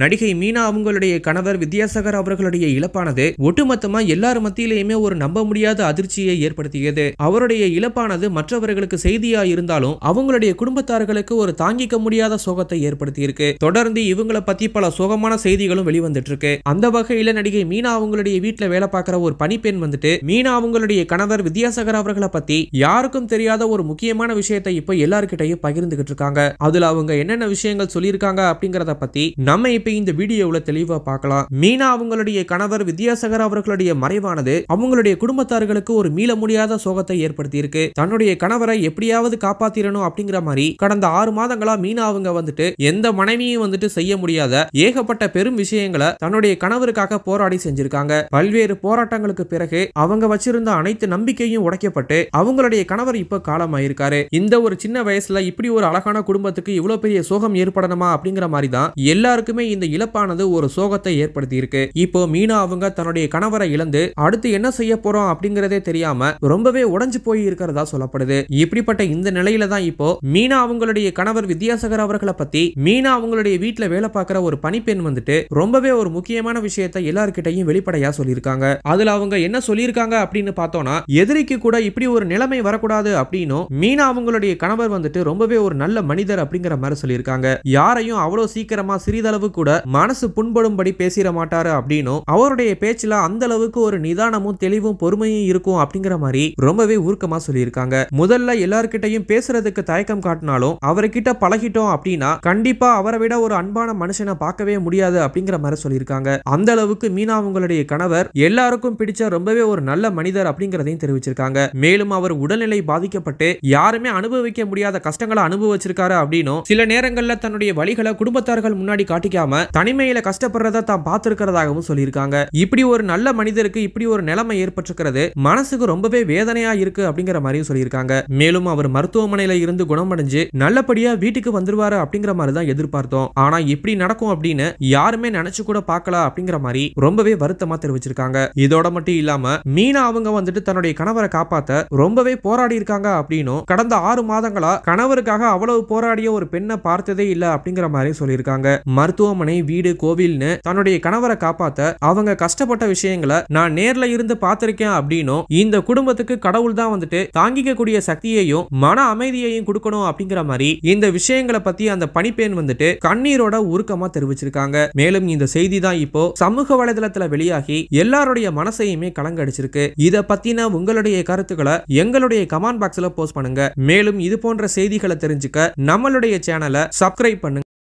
நடிகை மீனா அவங்களுடைய கணவர் வித்யாசாகர் அவர்களுடைய இழப்பானது ஒட்டுமொத்தமா எல்லார் மத்தியிலையுமே ஒரு நம்ப முடியாத அதிர்ச்சியை ஏற்படுத்தியது அவருடைய இழப்பானது மற்றவர்களுக்கு செய்தியா இருந்தாலும் அவங்களுடைய குடும்பத்தார்களுக்கு ஒரு தாங்கிக்க முடியாத சோகத்தை ஏற்படுத்தியிருக்கு தொடர்ந்து இவங்களை பத்தி பல சோகமான செய்திகளும் வெளிவந்துட்டு இருக்கு அந்த வகையில நடிகை மீனா அவங்களுடைய வீட்டுல வேலை பார்க்கிற ஒரு பணிப்பெண் வந்துட்டு மீனா அவங்களுடைய கணவர் வித்யாசாகர் அவர்களை பத்தி யாருக்கும் தெரியாத ஒரு முக்கியமான விஷயத்தை இப்ப எல்லாருக்கிட்டையும் பகிர்ந்துகிட்டு இருக்காங்க அதுல அவங்க என்னென்ன விஷயங்கள் சொல்லியிருக்காங்க அப்படிங்கறத பத்தி நம்ம இப்போ இந்த வீடியோவில் தெளிவா பார்க்கலாம் மீனா அவங்களுடைய கணவர் வித்யாசகர் அவர்களுடைய மறைவானது அவங்களுடைய குடும்பத்தார்களுக்கு ஒரு மீள முடியாத சோகத்தை ஏற்படுத்தியிருக்கு தன்னுடைய கணவரை எப்படியாவது காப்பாத்திரணும் அப்படிங்கிற மாதிரி கடந்த ஆறு மாதங்களா மீனா அவங்க வந்துட்டு எந்த மனைவியும் வந்துட்டு செய்ய முடியாத ஏகப்பட்ட பெரும் விஷயங்களை தன்னுடைய கணவருக்காக போராடி செஞ்சிருக்காங்க பல்வேறு போராட்டங்களுக்கு பிறகு அவங்க வச்சிருந்த அனைத்து நம்பிக்கையும் உடைக்கப்பட்டு அவங்களுடைய கணவர் இப்ப காலம் ஆயிருக்காரு இந்த ஒரு சின்ன வயசுல இப்படி ஒரு அழகான குடும்பத்துக்கு இவ்வளவு பெரிய சோகம் ஏற்படணுமா அப்படிங்கிற மாதிரி தான் எல்லாருக்குமே இந்த இழப்பானது ஒரு சோகத்தை ஏற்படுத்தியிருக்கு இப்போ மீனா அவங்க தன்னுடைய கணவரை இழந்து அடுத்து என்ன செய்ய போறோம் அப்படிங்கறதே தெரியாம ரொம்பவே உடஞ்சு போய் இருக்கிறதா சொல்லப்படுது இப்படிப்பட்ட இந்த நிலையில தான் இப்போ மீனா அவங்களுடைய கணவர் வித்யாசகர் அவர்களை பத்தி மீனா அவங்களுடைய வீட்டுல வேலை பார்க்கிற ஒரு பணிப்பெண் வந்துட்டு ரொம்பவே ஒரு முக்கியமான விஷயத்தை எல்லார்கிட்டையும் வெளிப்படையா சொல்லியிருக்காங்க அதுல அவங்க என்ன சொல்லியிருக்காங்க அப்படின்னு பார்த்தோம்னா எதிரிக்கு கூட இப்படி ஒரு நிலைமை வரக்கூடாது அப்படின்னு மீனா அவங்களுடைய கணவர் வந்துட்டு ரொம்பவே ஒரு நல்ல மனிதர் அப்படிங்கிற மாதிரி சொல்லியிருக்காங்க யாரையும் அவ்வளவு சீக்கிரமா சிறிதளவு கூட மனசு புண்படும்படி பேசிட மாட்டாரு அப்படின்னு அவருடைய பேச்சுல அந்த அளவுக்கு ஒரு நிதானமும் தெளிவும் பொறுமையும் இருக்கும் அப்படிங்கிற மாதிரி ரொம்பவே ஊர்க்கமா சொல்லியிருக்காங்க முதல்ல எல்லார்கிட்டையும் பேசுறதுக்கு தயக்கம் காட்டினாலும் அவர்கிட்ட பழகிட்டோம் அப்படின்னா கண்டிப்பா அவரை விட ஒரு அன்பான மனுஷனை பார்க்கவே முடியாது அப்படிங்கிற மாதிரி சொல்லியிருக்காங்க அந்த அளவுக்கு மீனா அவங்களுடைய கணவர் எல்லாருக்கும் பிடிச்ச ரொம்பவே ஒரு நல்ல மனிதர் அப்படிங்கிறதையும் தெரிவிச்சிருக்காங்க மேலும் அவர் உடல்நிலை பாதிக்கப்பட்டு யாருமே அனுபவிக்க முடியாத கஷ்டங்களை அனுபவிச்சிருக்காரு அப்படின்னும் சில நேரங்களில் தன்னுடைய வழிகளை குடும்பத்தார்கள் முன்னாடி காட்டிக்காம இல்லாம தனிமையில கஷ்டப்படுறத தான் பார்த்திருக்கிறதாகவும் சொல்லியிருக்காங்க இப்படி ஒரு நல்ல மனிதருக்கு இப்படி ஒரு நிலைமை ஏற்பட்டிருக்கிறது மனசுக்கு ரொம்பவே வேதனையா இருக்கு அப்படிங்கிற மாதிரியும் சொல்லியிருக்காங்க மேலும் அவர் மருத்துவமனையில இருந்து குணமடைஞ்சு நல்லபடியா வீட்டுக்கு வந்துருவாரு அப்படிங்கிற மாதிரி தான் எதிர்பார்த்தோம் ஆனா இப்படி நடக்கும் அப்படின்னு யாருமே நினைச்சு கூட பார்க்கல அப்படிங்கிற மாதிரி ரொம்பவே வருத்தமா தெரிவிச்சிருக்காங்க இதோட மட்டும் இல்லாம மீனா அவங்க வந்துட்டு தன்னுடைய கணவரை காப்பாத்த ரொம்பவே போராடி இருக்காங்க அப்படின்னும் கடந்த ஆறு மாதங்களா கணவருக்காக அவ்வளவு போராடிய ஒரு பெண்ணை பார்த்ததே இல்ல அப்படிங்கிற மாதிரி சொல்லியிருக்காங்க மருத்துவமனை மருத்துவமனை வீடு கோவில்னு தன்னுடைய கணவரை காப்பாத்த அவங்க கஷ்டப்பட்ட விஷயங்களை நான் நேர்ல இருந்து பார்த்திருக்கேன் அப்படின்னும் இந்த குடும்பத்துக்கு கடவுள் தான் வந்துட்டு தாங்கிக்க கூடிய சக்தியையும் மன அமைதியையும் கொடுக்கணும் அப்படிங்கிற மாதிரி இந்த விஷயங்களை பத்தி அந்த பணிப்பெண் வந்துட்டு கண்ணீரோட உருக்கமா தெரிவிச்சிருக்காங்க மேலும் இந்த செய்தி தான் இப்போ சமூக வலைதளத்துல வெளியாகி எல்லாருடைய மனசையுமே கலங்கடிச்சிருக்கு இத பத்தின உங்களுடைய கருத்துக்களை எங்களுடைய கமெண்ட் பாக்ஸ்ல போஸ்ட் பண்ணுங்க மேலும் இது போன்ற செய்திகளை தெரிஞ்சுக்க நம்மளுடைய சேனலை சப்ஸ்கிரைப் பண்ணுங்க